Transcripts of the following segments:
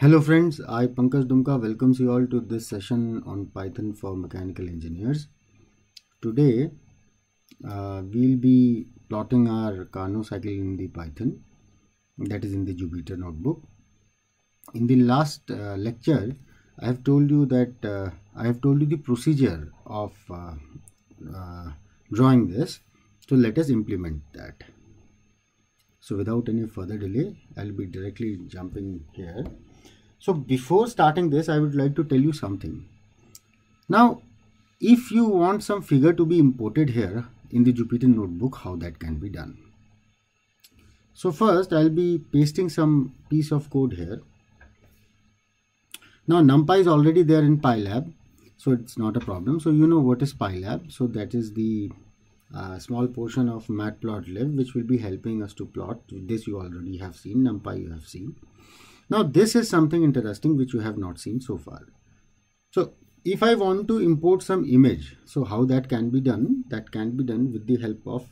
Hello friends, I Pankaj Dumka welcomes you all to this session on Python for Mechanical Engineers. Today uh, we'll be plotting our Carnot cycle in the Python that is in the Jupyter notebook. In the last uh, lecture I have told you that uh, I have told you the procedure of uh, uh, drawing this. So let us implement that. So without any further delay I'll be directly jumping here so before starting this, I would like to tell you something. Now, if you want some figure to be imported here in the Jupyter notebook, how that can be done. So first, I'll be pasting some piece of code here. Now NumPy is already there in PyLab, so it's not a problem. So you know what is PyLab. So that is the uh, small portion of matplotlib, which will be helping us to plot. This you already have seen, NumPy you have seen. Now this is something interesting which you have not seen so far. So if I want to import some image, so how that can be done? That can be done with the help of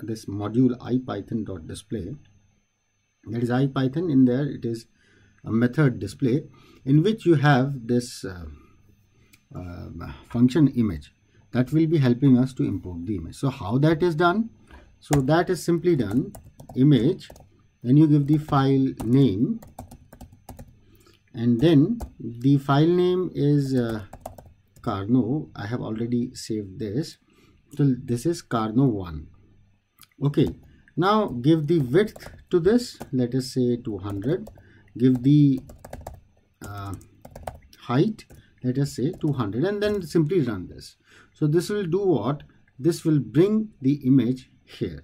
this module ipython.display. That is ipython in there it is a method display in which you have this uh, uh, function image that will be helping us to import the image. So how that is done? So that is simply done image then you give the file name and then the file name is uh, Carno I have already saved this so this is Carno 1 okay now give the width to this let us say 200 give the uh, height let us say 200 and then simply run this so this will do what this will bring the image here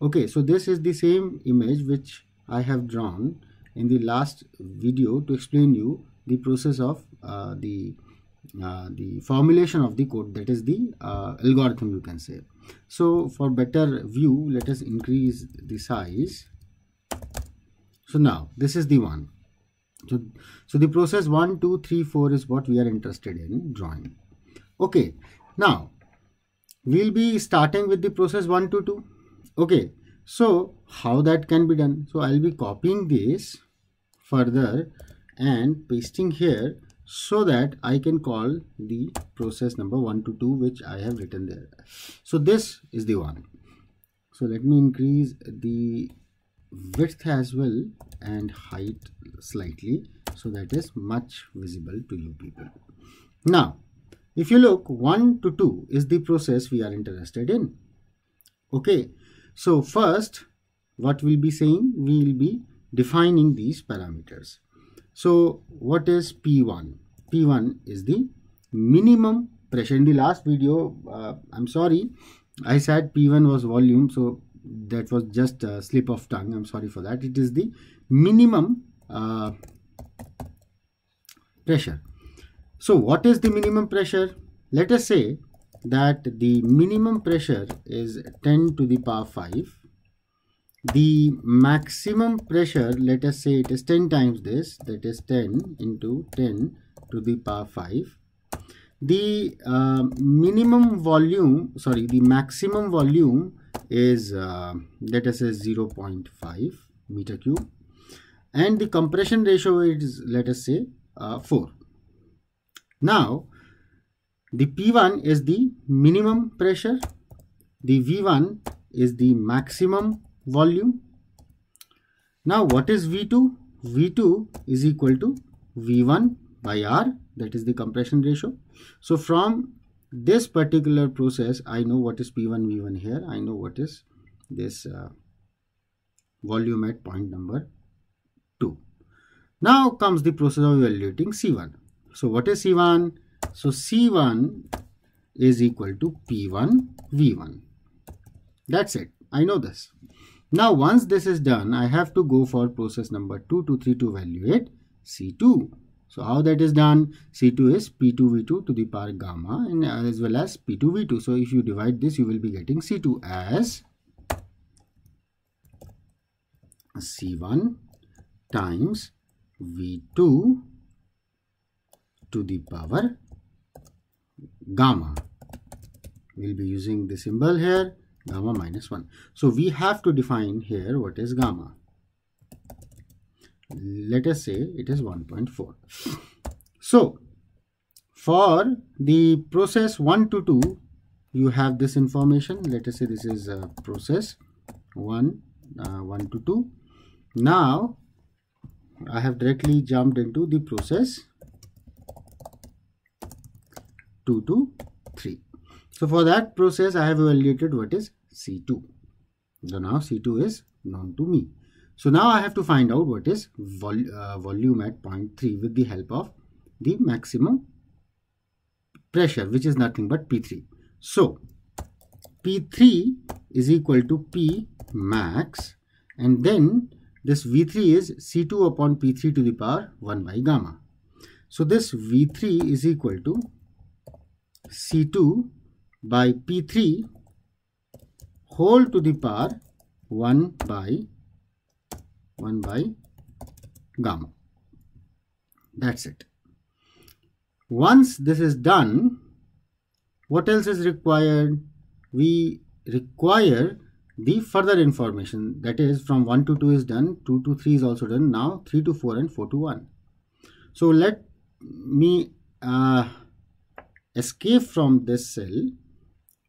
okay so this is the same image which I have drawn in the last video to explain you the process of uh, the uh, the formulation of the code that is the uh, algorithm you can say so for better view let us increase the size so now this is the one so so the process one two three four is what we are interested in drawing okay now we'll be starting with the process one two okay so how that can be done so i'll be copying this further and pasting here so that I can call the process number 1 to 2 which I have written there. So this is the one. So let me increase the width as well and height slightly so that is much visible to you people. Now if you look 1 to 2 is the process we are interested in. Okay so first what we'll be saying we will be defining these parameters. So what is P1? P1 is the minimum pressure. In the last video, uh, I'm sorry, I said P1 was volume. So that was just a slip of tongue. I'm sorry for that. It is the minimum uh, pressure. So what is the minimum pressure? Let us say that the minimum pressure is 10 to the power 5 the maximum pressure let us say it is 10 times this that is 10 into 10 to the power 5 the uh, minimum volume sorry the maximum volume is uh, let us say 0 0.5 meter cube and the compression ratio is let us say uh, 4 now the p1 is the minimum pressure the v1 is the maximum volume. Now what is V2? V2 is equal to V1 by R that is the compression ratio. So from this particular process I know what is P1 V1 here I know what is this uh, volume at point number 2. Now comes the process of evaluating C1. So what is C1? So C1 is equal to P1 V1. That's it. I know this. Now once this is done, I have to go for process number 2 to 3 to evaluate C2. So how that is done? C2 is P2V2 to the power gamma and as well as P2V2. So if you divide this, you will be getting C2 as C1 times V2 to the power gamma. We'll be using the symbol here gamma minus 1. So we have to define here what is gamma. Let us say it is 1.4. So for the process 1 to 2, you have this information. Let us say this is a uh, process 1, uh, 1 to 2. Now I have directly jumped into the process 2 to so for that process, I have evaluated what is C2. So now C2 is known to me. So now I have to find out what is vol uh, volume at point 3 with the help of the maximum pressure, which is nothing but P3. So P3 is equal to P max and then this V3 is C2 upon P3 to the power 1 by gamma. So this V3 is equal to C2 by P3 whole to the power 1 by 1 by gamma. That's it. Once this is done, what else is required? We require the further information that is from 1 to 2 is done, 2 to 3 is also done, now 3 to 4 and 4 to 1. So let me uh, escape from this cell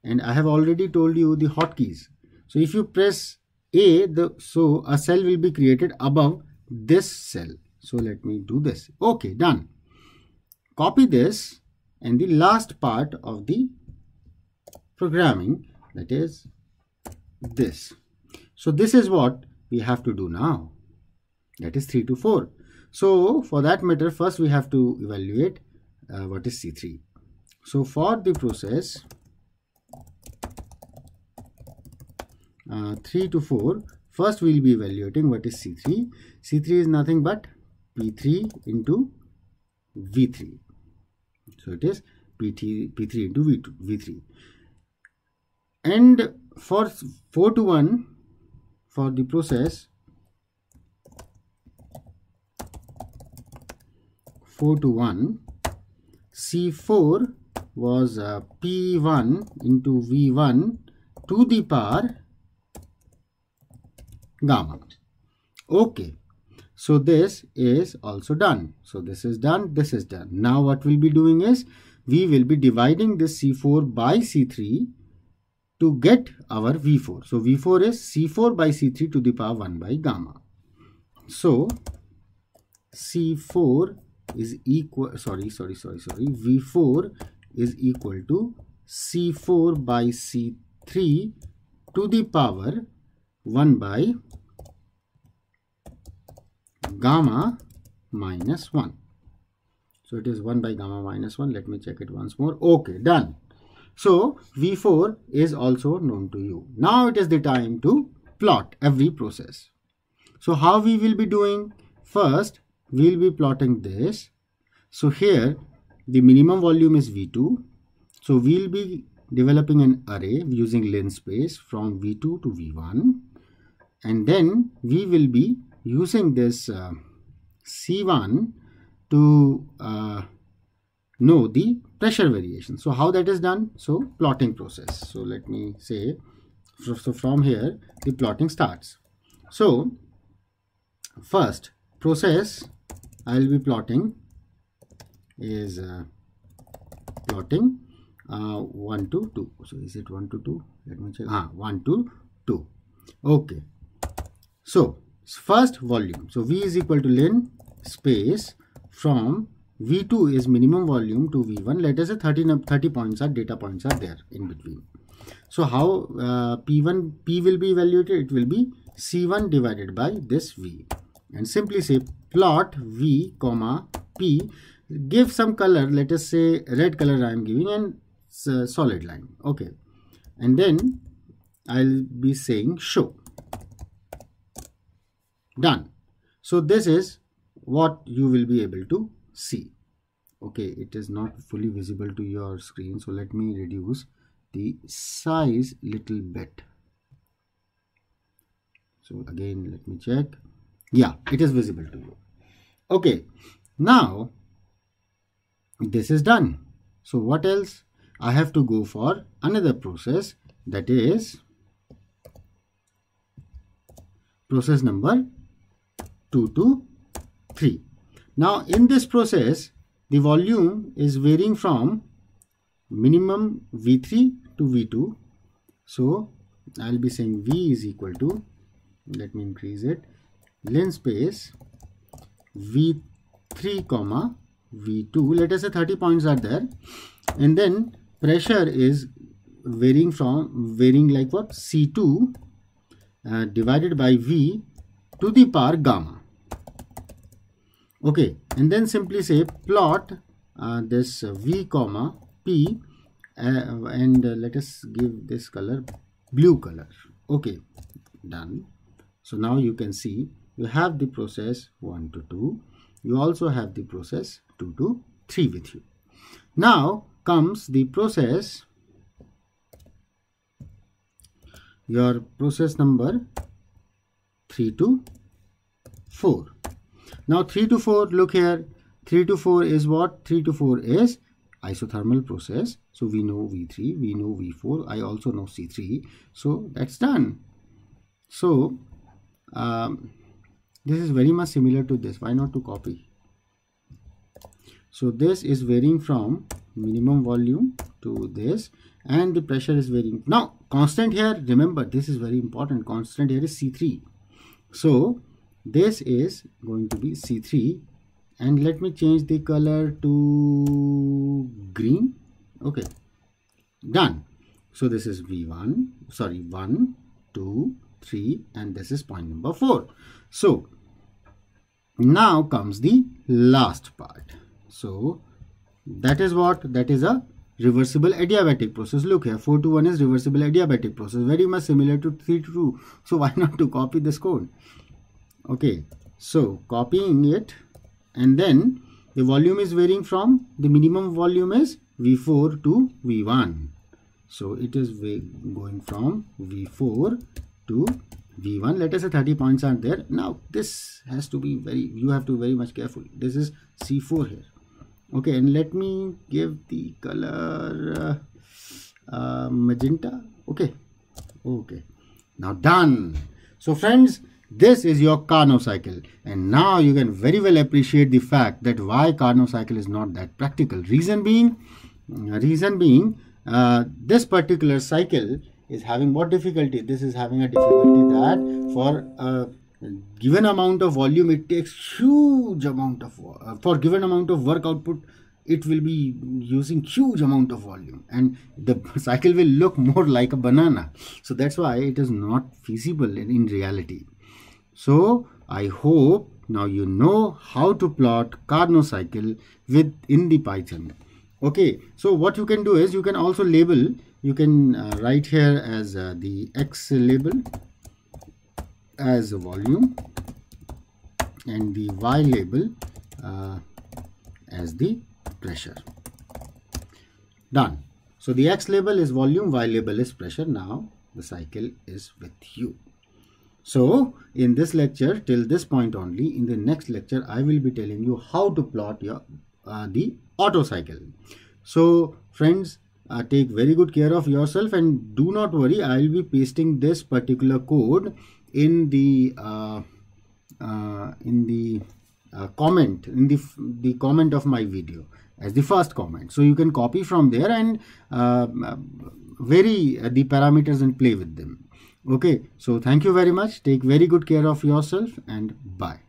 and I have already told you the hotkeys. So if you press A, the so a cell will be created above this cell. So let me do this. Okay, done. Copy this and the last part of the programming that is this. So this is what we have to do now. That is 3 to 4. So for that matter, first we have to evaluate uh, what is C3. So for the process, Uh, 3 to 4 first we'll be evaluating what is c3 c3 is nothing but p3 into v3 so it is p3 p3 into v2 v3 and for 4 to 1 for the process 4 to 1 c4 was uh, p1 into v1 to the power gamma okay so this is also done so this is done this is done now what we'll be doing is we will be dividing this c4 by c3 to get our v4 so v4 is c4 by c3 to the power 1 by gamma so c4 is equal sorry sorry sorry sorry v4 is equal to c4 by c3 to the power 1 by gamma minus 1. So it is 1 by gamma minus 1. Let me check it once more. Okay, done. So V4 is also known to you. Now it is the time to plot every process. So how we will be doing? First, we will be plotting this. So here, the minimum volume is V2. So we will be developing an array using linspace space from V2 to V1 and then we will be using this uh, C1 to uh, know the pressure variation. So how that is done? So plotting process. So let me say, so from here the plotting starts. So first process I will be plotting is uh, plotting uh, 1 to 2. So is it 1 to 2? Let me check. Ah, 1 to 2. Okay. So, first volume. So, V is equal to len space from V2 is minimum volume to V1. Let us say 30, 30 points are data points are there in between. So, how uh, P1, P will be evaluated? It will be C1 divided by this V. And simply say plot V comma P. Give some color. Let us say red color I am giving and solid line. Okay. And then I'll be saying show done so this is what you will be able to see okay it is not fully visible to your screen so let me reduce the size little bit so again let me check yeah it is visible to you okay now this is done so what else i have to go for another process that is process number 2 to 3. Now in this process, the volume is varying from minimum V3 to V2. So I'll be saying V is equal to, let me increase it, lens space V3 comma V2. Let us say 30 points are there. And then pressure is varying from, varying like what? C2 uh, divided by V to the power gamma okay and then simply say plot uh, this v comma p uh, and uh, let us give this color blue color okay done so now you can see you have the process 1 to 2 you also have the process 2 to 3 with you now comes the process your process number 3 to 4 now 3 to 4, look here. 3 to 4 is what? 3 to 4 is isothermal process. So we know V3, we know V4, I also know C3. So that's done. So um, this is very much similar to this. Why not to copy? So this is varying from minimum volume to this and the pressure is varying. Now constant here, remember this is very important. Constant here is C3. So this is going to be c3 and let me change the color to green okay done so this is v1 sorry 1 2 3 and this is point number 4 so now comes the last part so that is what that is a reversible adiabatic process look here 4 to 1 is reversible adiabatic process very much similar to 3 to 2 so why not to copy this code okay so copying it and then the volume is varying from the minimum volume is v4 to v1 so it is going from v4 to v1 let us say 30 points are there now this has to be very you have to be very much careful this is c4 here okay and let me give the color uh, uh, magenta okay okay now done so friends this is your Carnot cycle and now you can very well appreciate the fact that why Carnot cycle is not that practical. Reason being, uh, reason being uh, this particular cycle is having what difficulty? This is having a difficulty that for a given amount of volume it takes huge amount of uh, for given amount of work output it will be using huge amount of volume and the cycle will look more like a banana so that's why it is not feasible in, in reality so I hope now you know how to plot Carnot cycle within the Python. Okay, so what you can do is you can also label, you can uh, write here as uh, the X label as volume and the Y label uh, as the pressure. Done. So the X label is volume, Y label is pressure. Now the cycle is with you. So in this lecture till this point only, in the next lecture I will be telling you how to plot your uh, the auto cycle. So friends uh, take very good care of yourself and do not worry I will be pasting this particular code in the uh, uh in the uh, comment in the the comment of my video as the first comment so you can copy from there and uh, vary the parameters and play with them Okay, so thank you very much. Take very good care of yourself and bye.